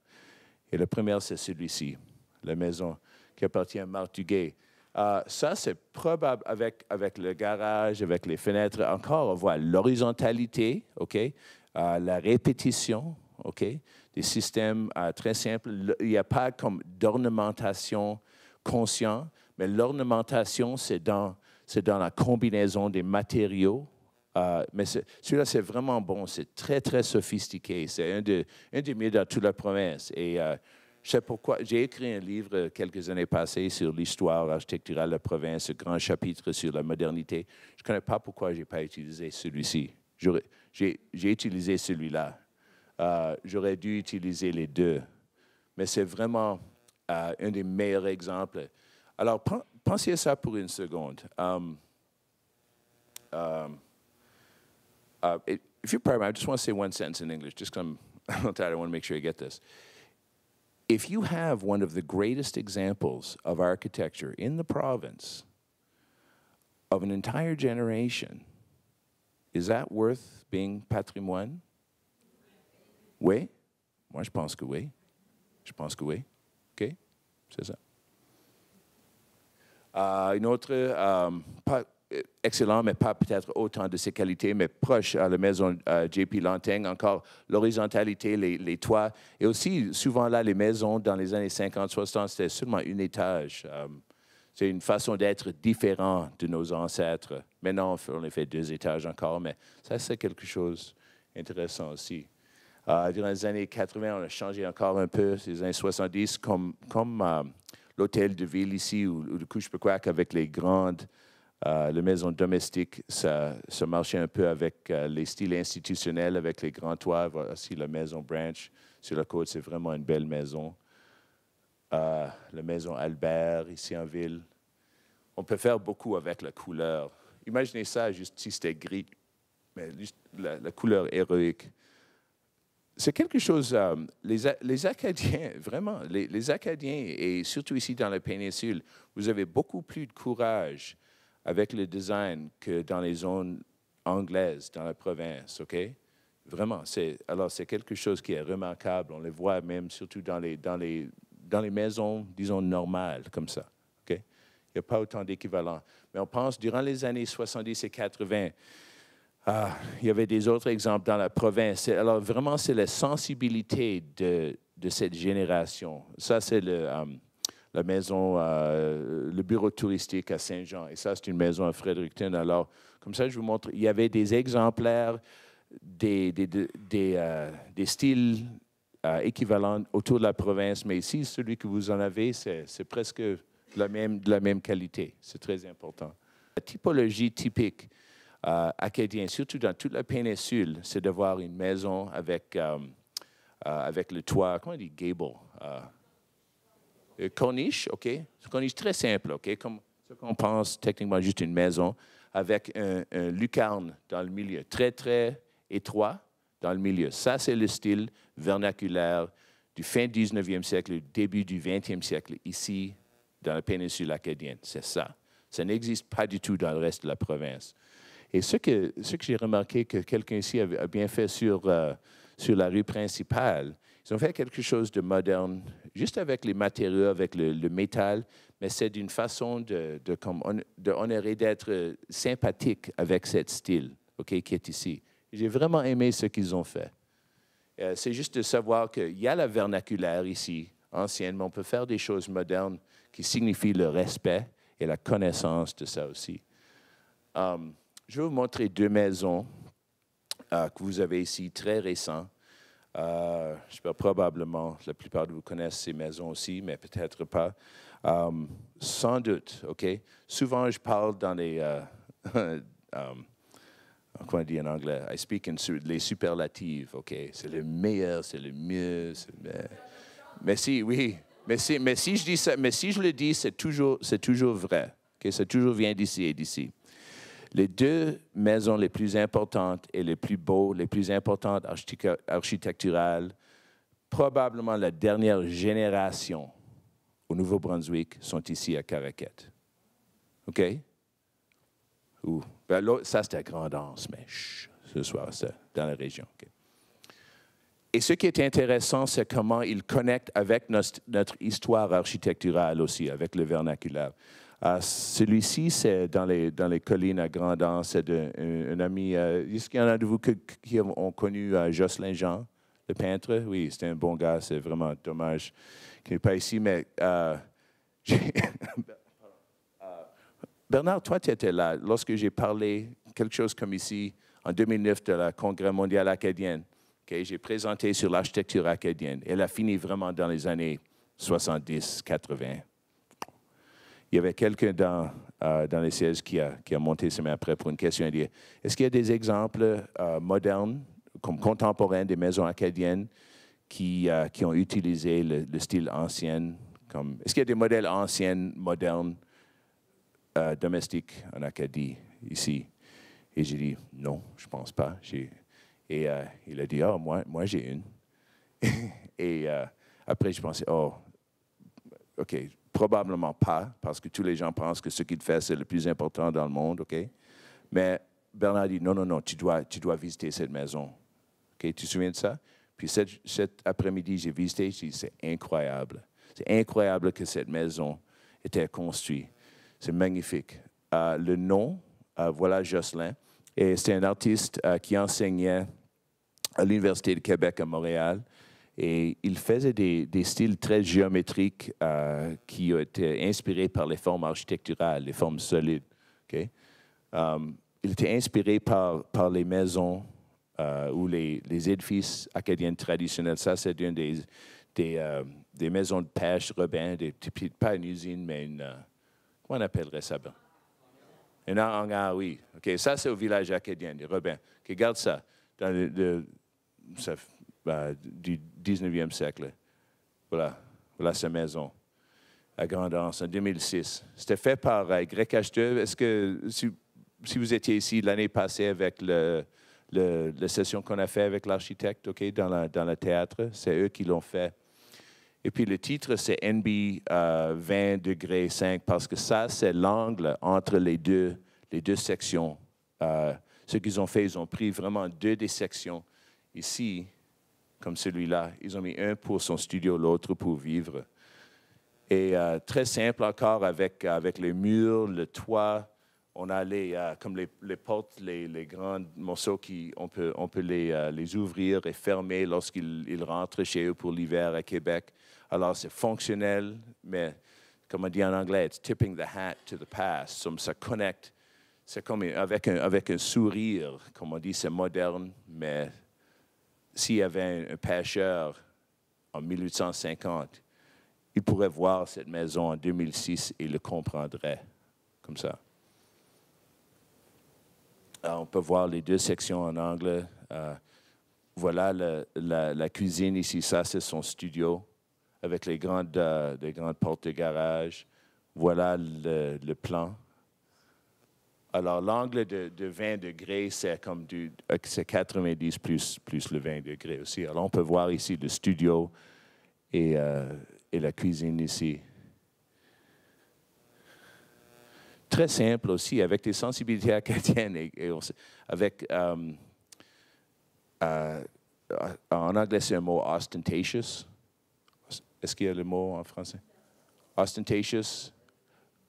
Et le premier, c'est celui-ci, la maison qui appartient à Martugay. Ah, ça, c'est probable avec, avec le garage, avec les fenêtres. Encore, on voit l'horizontalité, OK? Ah, la répétition, OK? Des systèmes ah, très simples. il n'y a pas comme d'ornementation conscient, mais l'ornementation, c'est dans c'est dans la combinaison des matériaux. Euh, mais celui-là, c'est vraiment bon. C'est très, très sophistiqué. C'est un, un des meilleurs dans toute la province. Et euh, je sais pourquoi. J'ai écrit un livre quelques années passées sur l'histoire architecturale de la province, un grand chapitre sur la modernité. Je ne connais pas pourquoi je n'ai pas utilisé celui-ci. J'ai utilisé celui-là. Euh, j'aurais dû utiliser les deux. Mais c'est vraiment euh, un des meilleurs exemples Alors, pensez à ça pour une seconde. Um, um, uh, if you pardon me, I just want to say one sentence in English, just because I'm, I'm tired, I want to make sure I get this. If you have one of the greatest examples of architecture in the province of an entire generation, is that worth being patrimoine? Oui? Moi, je pense que oui. Je pense que oui. OK? C'est ça. Euh, une autre, euh, pas excellent, mais pas peut-être autant de ses qualités, mais proche à la maison euh, JP Lanteng, encore l'horizontalité, les, toits. Et aussi, souvent là, les maisons dans les années 50, 60, c'était seulement un étage. c'est une façon d'être différent de nos ancêtres. Maintenant, on les fait deux étages encore, mais ça, c'est quelque chose d'intéressant aussi. durant dans les années 80, on a changé encore un peu, ces années 70, comme, comme l'hôtel de ville ici ou, le couche quoi avec les grandes euh, les maisons domestiques, ça, ça, marchait un peu avec euh, les styles institutionnels, avec les grands toits. Voici euh, la maison Branch sur la côte, c'est vraiment une belle maison. la maison Albert ici en ville. On peut faire beaucoup avec la couleur. Imaginez ça juste si c'était gris, mais juste la couleur héroïque c'est quelque chose, euh, les, Acadiens, vraiment, les, Acadiens, et surtout ici dans la péninsule, vous avez beaucoup plus de courage avec le design que dans les zones anglaises, dans la province, OK? Vraiment, c'est, alors c'est quelque chose qui est remarquable. On le voit même surtout dans les, dans les, dans les maisons, disons, normales, comme ça, OK? Il n'y a pas autant d'équivalents. Mais on pense, durant les années 70 et 80, ah, il y avait des autres exemples dans la province. Alors vraiment, c'est la sensibilité de, cette génération. Ça, c'est euh, la maison, euh, le bureau touristique à Saint-Jean. Et ça, c'est une maison à Fredericton. Alors, comme ça, je vous montre, il y avait des exemplaires, des, euh, styles équivalents autour de la province. Mais ici, celui que vous en avez, c'est presque de la même, de la même qualité. C'est très important. La typologie typique, acadien, euh, surtout dans toute la péninsule, c'est d'avoir une maison avec, euh, euh, avec le toit, comment on dit, gable, corniche, OK? Corniche très simple, OK? Comme ce qu'on pense techniquement juste une maison, avec un, lucarne dans le milieu, très, très étroit dans le milieu. Ça, c'est le style vernaculaire du fin 19e siècle, début du 20e siècle, ici, dans la péninsule acadienne. C'est ça. Ça n'existe pas du tout dans le reste de la province. Et ce que, que j'ai remarqué que quelqu'un ici a, bien fait sur, euh, sur la rue principale, ils ont fait quelque chose de moderne, juste avec les matériaux, avec le, métal, mais c'est d'une façon de, comme de honorer, d'être euh, sympathique avec cette style qui est ici. J'ai vraiment aimé ce qu'ils ont fait. Euh, c'est juste de savoir qu'il y a la vernaculaire ici, anciennement. On peut faire des choses modernes qui signifient le respect et la connaissance de ça aussi. Hum, je vais vous montrer deux maisons euh, que vous avez ici, très récentes. Euh, je sais probablement, la plupart de vous connaissent ces maisons aussi, mais peut-être pas. Euh, sans doute, OK? Souvent, je parle dans les... Euh, comment dit en anglais? I speak in les superlatives, OK? C'est le meilleur, c'est le mieux. Le Mais si, oui. Mais si, mais si je dis ça, mais si je le dis, c'est toujours, c'est toujours vrai. Que ça toujours vient d'ici et d'ici. Les deux maisons les plus importantes et les plus beaux, les plus importantes architecturales, probablement la dernière génération au Nouveau-Brunswick, sont ici à Caraquette. OK? Ben, ça, c'était à mais ce soir, c'est dans la région. Et ce qui est intéressant, c'est comment il connecte avec notre, histoire architecturale aussi, avec le vernaculaire. Ah, celui-ci, c'est dans les, collines à grand C'est un, ami. Euh, est-ce qu'il y en a de vous qui ont connu euh, Jocelyn Jean, le peintre? Oui, c'était un bon gars. C'est vraiment dommage qu'il n'est pas ici. Mais euh, Bernard, toi, tu étais là lorsque j'ai parlé quelque chose comme ici en 2009 de la Congrès mondial acadienne. que j'ai présenté sur l'architecture acadienne. Elle a fini vraiment dans les années 70-80 il y avait quelqu'un dans, euh, dans les sièges qui a, qui a monté ce matin après pour une question. Il dit, est-ce qu'il y a des exemples euh, modernes, comme contemporains des maisons acadiennes qui, euh, qui ont utilisé le, style ancien? Comme, est-ce qu'il y a des modèles anciens, modernes, domestiques en Acadie, ici? Et j'ai dit, non, je pense pas. J'ai... Et il a dit, oh, moi, moi j'ai une. et après, je pensais, oh, OK, Probablement pas, parce que tous les gens pensent que ce qu'il fait, c'est le plus important dans le monde, OK? Mais Bernard dit, non, non, non, tu dois, tu dois visiter cette maison. OK, tu te souviens de ça? Puis cet, après-midi, j'ai visité, j'ai dit, c'est incroyable. C'est incroyable que cette maison était construite. C'est magnifique. Euh, le nom, euh, voilà Jocelyn, et c'est un artiste euh, qui enseignait à l'Université de Québec à Montréal. Et il faisait des, styles très géométriques euh, qui étaient inspirés par les formes architecturales, les formes solides. OK? Euh, il était inspiré par, les maisons euh, ou les, édifices acadiens traditionnels. Ça, c'est une des, des, euh, maisons de pêche robin, des, pas une usine, mais une. comment on appellerait ça? Ben? Un hangar, oui. OK, ça, c'est au village acadien, des robins. regarde ça. Dans le, ça bah, du 19e siècle. Voilà, voilà sa maison à grande en 2006. C'était fait par yh euh, Greg Est-ce que si, vous étiez ici l'année passée avec le, la session qu'on a fait avec l'architecte, OK, dans, dans le théâtre, c'est eux qui l'ont fait. Et puis le titre, c'est NB 20 euh, degrés 5, parce que ça, c'est l'angle entre les deux, les deux sections. Euh, ce qu'ils ont fait, ils ont pris vraiment deux des sections ici comme celui-là. Ils ont mis un pour son studio, l'autre pour vivre. Et euh, très simple encore avec, avec les murs, le toit. On a les, euh, comme les, portes, les, les, grands morceaux qui on peut, on peut les, euh, les ouvrir et fermer lorsqu'ils rentrent chez eux pour l'hiver à Québec. Alors c'est fonctionnel, mais comme on dit en anglais, it's tipping the hat to the past. ça connecte. C'est comme avec avec un sourire, comme on dit, c'est moderne, mais s'il y avait un pêcheur en 1850, il pourrait voir cette maison en 2006 et le comprendrait comme ça. on peut voir les deux sections en angle. Euh, voilà la, cuisine ici, ça c'est son studio avec les grandes, euh, grandes portes de garage. Voilà le plan alors, l'angle de, 20 degrés, c'est comme du, euh, c'est 90 plus, plus le 20 degrés aussi. Alors, on peut voir ici le studio euh, et, la cuisine ici. Très simple aussi, avec des sensibilités acadiennes et, et avec, euh, en anglais, c'est un mot ostentatious. Est-ce qu'il y a le mot en français? Ostentatious.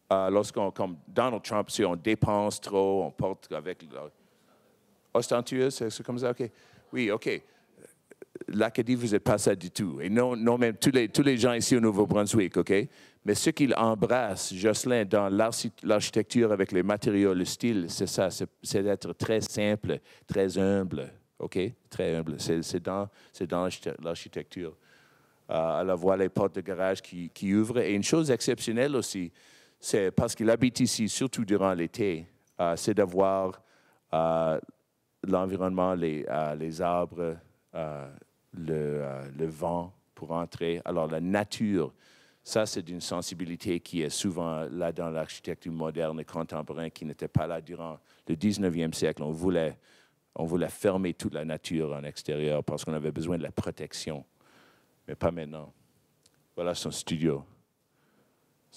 Euh, lorsqu'on, comme Donald Trump, si on dépense trop, on porte avec... Ostentieux, Ostentueux, c'est comme ça? OK. Oui, OK. L'Acadie, vous n'êtes pas ça du tout. Et non, non même tous les, tous les gens ici au Nouveau-Brunswick, OK? Mais ce qu'il embrasse, Jocelyn, dans l'architecture avec les matériaux, le style, c'est ça, c'est d'être très simple, très humble, OK? Très humble. C'est dans, dans l'architecture. Euh, à la voix, les portes de garage qui, qui ouvrent. Et une chose exceptionnelle aussi, c'est parce qu'il habite ici, surtout durant l'été, euh, c'est d'avoir euh, l'environnement, les, euh, arbres, le, vent pour entrer. Alors la nature, ça c'est d'une sensibilité qui est souvent là dans l'architecture moderne et contemporaine qui n'était pas là durant le 19e siècle. On voulait, on voulait fermer toute la nature en extérieur parce qu'on avait besoin de la protection, mais pas maintenant. Voilà son studio.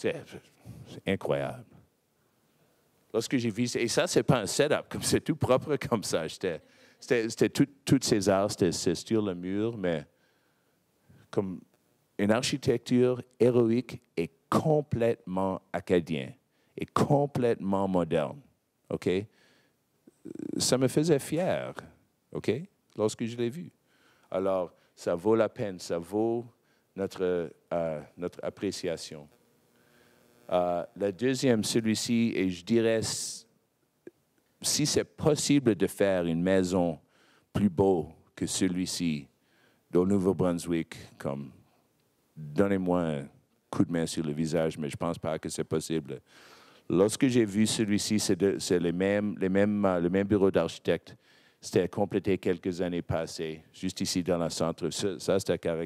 C'est incroyable. Lorsque j'ai vu, et ça, c'est pas un setup, comme c'est tout propre comme ça. C'était tout, toutes ces arts, c'était sur le mur, mais comme une architecture héroïque et complètement acadienne et complètement moderne. OK? Ça me faisait fier, OK? Lorsque je l'ai vu. Alors, ça vaut la peine, ça vaut notre euh, appréciation. Euh, la deuxième, celui-ci, et je dirais, si c'est possible de faire une maison plus beau que celui-ci dans le Nouveau-Brunswick, comme donnez-moi un coup de main sur le visage, mais je ne pense pas que c'est possible. Lorsque j'ai vu celui-ci, c'est les mêmes, les mêmes, le même bureau d'architecte. C'était complété quelques années passées, juste ici dans le centre. Ça, c'était à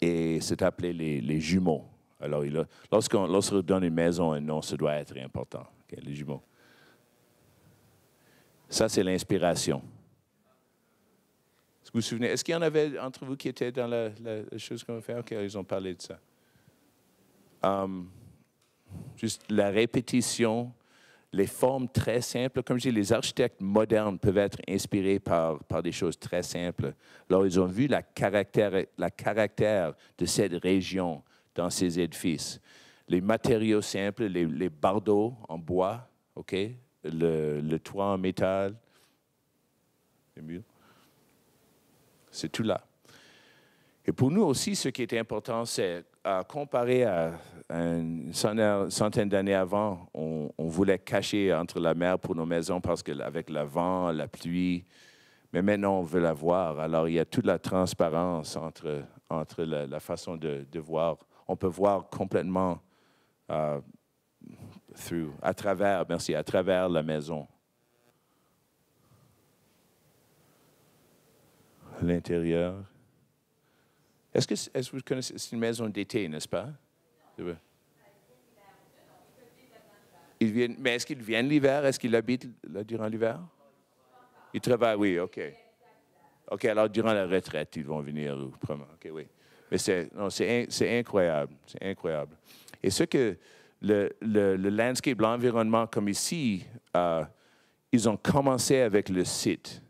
Et c'est appelé les jumeaux. Alors, lorsqu'on lorsqu donne une maison un nom, ça doit être important. les jumeaux. Ça, c'est l'inspiration. Est-ce que vous vous souvenez? Est-ce qu'il y en avait entre vous qui étaient dans la, chose qu'on va faire? OK, ils ont parlé de ça. Hum, juste la répétition, les formes très simples. Comme je dis, les architectes modernes peuvent être inspirés par, par des choses très simples. Alors, ils ont vu la caractère, la caractère de cette région, dans ces édifices. Les matériaux simples, les, les bardeaux en bois, OK? Le, toit en métal, les murs. C'est tout là. Et pour nous aussi, ce qui est important, c'est euh, à comparer à une centaine d'années avant, on, voulait cacher entre la mer pour nos maisons parce qu'avec le vent, la pluie, mais maintenant on veut la voir. Alors il y a toute la transparence entre, entre la, façon de, de voir on peut voir complètement euh, à travers, merci, à travers la maison. L'intérieur. Est-ce que, est que vous connaissez, c'est une maison d'été, n'est-ce pas? Ils viennent, mais est-ce qu'ils viennent l'hiver? Est-ce qu'ils habitent là, durant l'hiver? Ils travaillent, oui, OK. OK, alors durant la retraite, ils vont venir, OK, oui. Mais c'est incroyable. C'est incroyable. Et ce que le, le, landscape, l'environnement, comme ici, euh, ils ont commencé avec le site.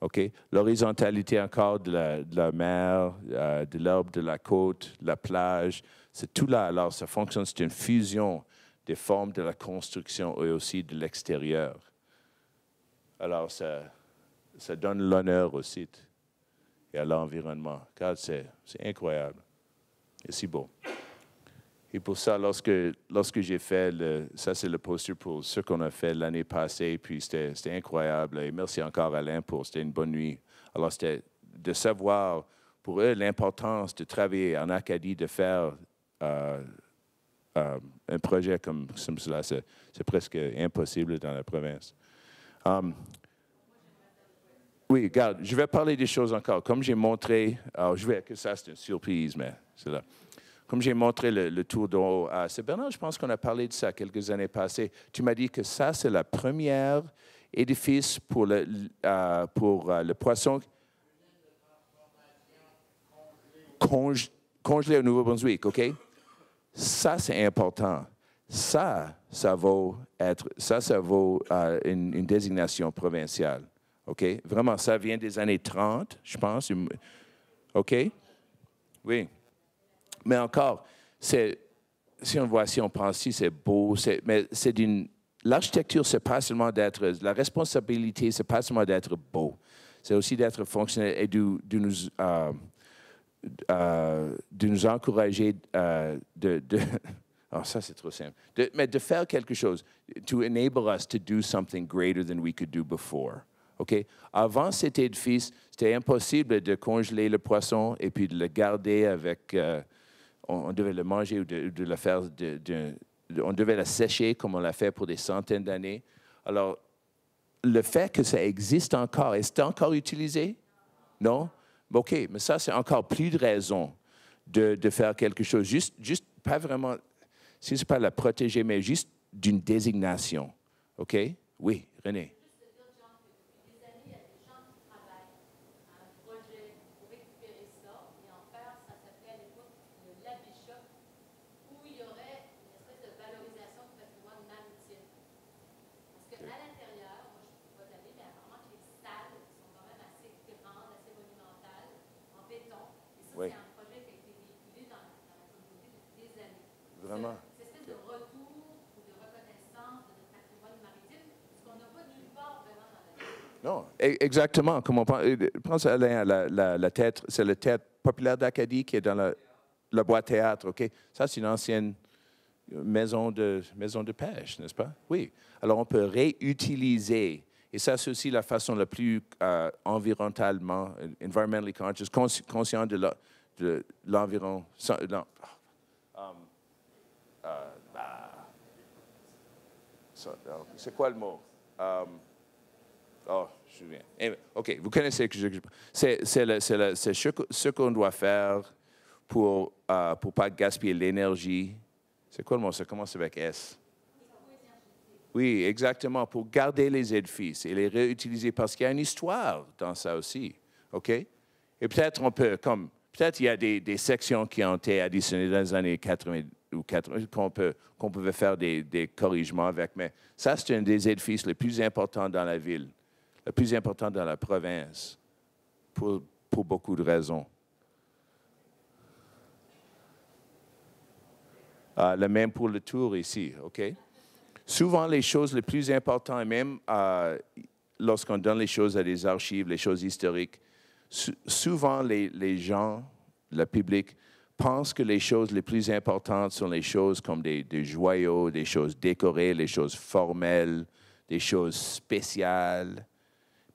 OK? L'horizontalité encore de la, de la mer, euh, de l'herbe, de la côte, de la plage, c'est tout là. Alors, ça fonctionne, c'est une fusion des formes de la construction et aussi de l'extérieur. Alors, ça, ça donne l'honneur au site et à l'environnement. Car c'est incroyable et si beau. Et pour ça, lorsque, lorsque j'ai fait, le, ça c'est le poster pour ce qu'on a fait l'année passée, puis c'était incroyable. Et merci encore Alain pour, c'était une bonne nuit. Alors c'était de savoir pour eux l'importance de travailler en Acadie, de faire euh, euh, un projet comme, cela. C'est presque impossible dans la province. Um, oui, regarde, je vais parler des choses encore. Comme j'ai montré, alors je vais que ça, c'est une surprise, mais c'est là. Comme j'ai montré le, tour d'eau à c'est Bernard, je pense qu'on a parlé de ça quelques années passées. Tu m'as dit que ça, c'est la première édifice pour le, euh, pour, euh, le poisson congelé au Nouveau-Brunswick, OK? Ça, c'est important. Ça, ça vaut, être, ça, ça vaut euh, une désignation provinciale. OK? Vraiment, ça vient des années 30, je pense. OK? Oui. Mais encore, c'est, si on voit, si on pense, si c'est beau, c'est, mais c'est d'une. L'architecture, c'est pas seulement d'être. La responsabilité, c'est pas seulement d'être beau. C'est aussi d'être fonctionnel et de, de nous. Euh, euh, de nous encourager euh, de, de Oh, ça, c'est trop simple. De, mais de faire quelque chose, to enable us to do something greater than we could do before. OK? Avant cet édifice, c'était impossible de congeler le poisson et puis de le garder avec. Euh, on, devait le manger ou de, de le faire. De, on devait la sécher comme on l'a fait pour des centaines d'années. Alors, le fait que ça existe encore, est-ce encore utilisé? Non? OK, mais ça, c'est encore plus de raison de, faire quelque chose. Juste, juste pas vraiment, si ce n'est pas la protéger, mais juste d'une désignation. OK? Oui, René. Exactement. Comme on pense, euh, à la, la, tête, c'est le tête populaire d'Acadie qui est dans le bois théâtre, OK? Ça, c'est une ancienne maison de, maison de pêche, n'est-ce pas? Oui. Alors, on peut réutiliser. Et ça, c'est aussi la façon la plus euh, environnementalement, environmentally conscious, conscient de l'environnement. Um, euh, bah, c'est quoi le mot? Um, oh. OK, vous connaissez C'est ce qu'on doit faire pour ne euh, pas gaspiller l'énergie. C'est quoi le mot? Ça commence avec S. Oui, exactement, pour garder les édifices et les réutiliser parce qu'il y a une histoire dans ça aussi. OK? Et peut-être on peut, comme, peut-être il y a des, sections qui ont été additionnées dans les années 80 ou 80 qu'on peut, pouvait faire des, des corrigements avec, mais ça, c'est un des édifices les plus importants dans la ville la plus importante dans la province pour, pour beaucoup de raisons. Ah, le même pour le tour ici, OK? Souvent, les choses les plus importantes, et même ah, lorsqu'on donne les choses à des archives, les choses historiques, souvent les, les, gens, le public, pensent que les choses les plus importantes sont les choses comme des, des joyaux, des choses décorées, les choses formelles, des choses spéciales.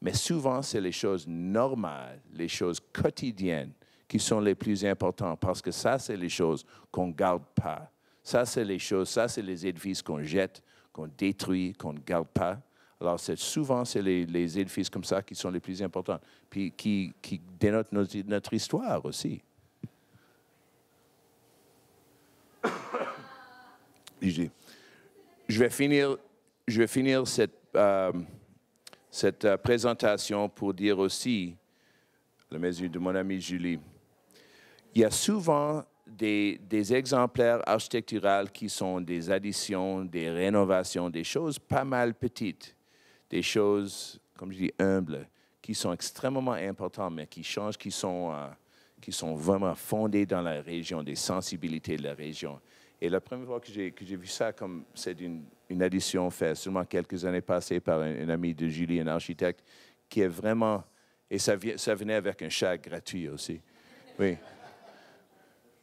Mais souvent, c'est les choses normales, les choses quotidiennes qui sont les plus importantes parce que ça, c'est les choses qu'on ne garde pas. Ça, c'est les choses, ça, c'est les édifices qu'on jette, qu'on détruit, qu'on ne garde pas. Alors, souvent, c'est les, édifices comme ça qui sont les plus importants, puis qui, dénotent notre, histoire aussi. je vais finir, je vais finir cette, euh, cette euh, présentation pour dire aussi, le la mesure de mon ami Julie, il y a souvent des, exemplaires architecturaux qui sont des additions, des rénovations, des choses pas mal petites, des choses, comme je dis, humbles, qui sont extrêmement importantes, mais qui changent, qui sont, euh, qui sont vraiment fondées dans la région, des sensibilités de la région. Et la première fois que j'ai vu ça, comme c'est d'une une addition faite. Seulement quelques années passées par un, amie ami de Julie, un architecte, qui est vraiment... Et ça, venait avec un chat gratuit aussi. Oui.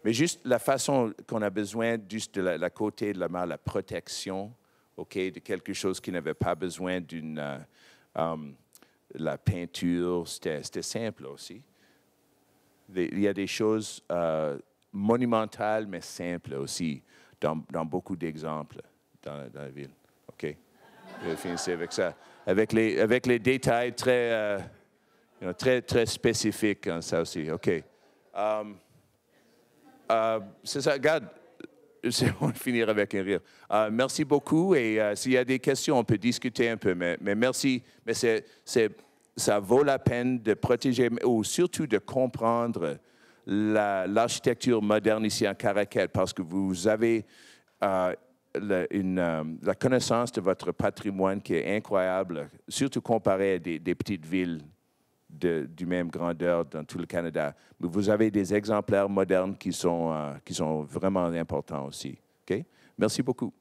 Mais juste la façon qu'on a besoin, juste de la, côté de la main, la protection, OK, de quelque chose qui n'avait pas besoin d'une... Euh, um, la peinture, c'était simple aussi. Il y a des choses euh, monumentales, mais simples aussi, dans beaucoup d'exemples dans, la ville. OK. Je vais finir avec ça. Avec les, avec les détails très, euh, très, très spécifiques, hein, ça aussi. OK. Um, euh, c'est ça. Regarde, on va finir avec un rire. Euh, merci beaucoup. Et s'il y a des questions, on peut discuter un peu. Mais, mais merci. Mais c'est, ça vaut la peine de protéger, ou surtout de comprendre l'architecture moderne ici en Caracal, parce que vous avez la, euh, la, connaissance de votre patrimoine qui est incroyable, surtout comparé à des, petites villes de, du même grandeur dans tout le Canada. Mais vous avez des exemplaires modernes qui sont, euh, qui sont vraiment importants aussi. Ok? Merci beaucoup.